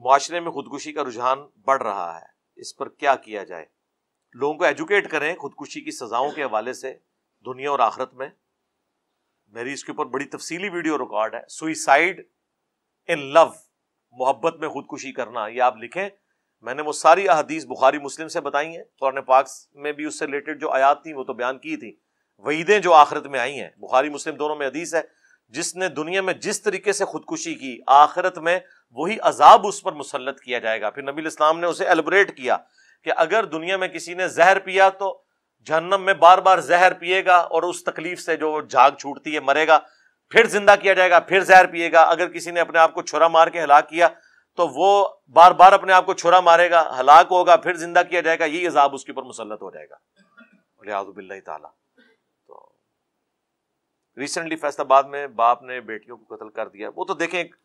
माशरे में खुदकुशी का रुझान बढ़ रहा है इस पर क्या किया जाए लोगों को एजुकेट करें खुदकुशी की सजाओं के हवाले से दुनिया और आखरत में मेरी इसके ऊपर बड़ी तफसीली वीडियो रिकॉर्ड है सुइसाइड इन लव मोहब्बत में खुदकुशी करना ये आप लिखें मैंने वो सारी अहदीस बुखारी मुस्लिम से बताई हैं कुरान पाक में भी उससे रिलेटेड जो आयात थी वो तो बयान की थी वहीदें जो आखिरत में आई हैं बुखारी मुस्लिम दोनों में हदीस है जिसने दुनिया में जिस तरीके से खुदकुशी की आखिरत में वही अजाब उस पर मुसलत किया जाएगा फिर नबी इस्लाम ने उसे एलबरेट किया कि अगर दुनिया में किसी ने जहर पिया तो जहन्नम में बार बार जहर पिएगा और उस तकलीफ से जो झाग छूटती है मरेगा फिर जिंदा किया जाएगा फिर जहर पिएगा अगर किसी ने अपने आप को छुरा मार के हलाक किया तो वो बार बार अपने आप को छुरा मारेगा हलाक होगा फिर जिंदा किया जाएगा ये अजाब उसके ऊपर मुसलत हो जाएगा तो रिसेंटली फैसलाबाद में बाप ने बेटियों को कत्ल कर दिया वो तो देखें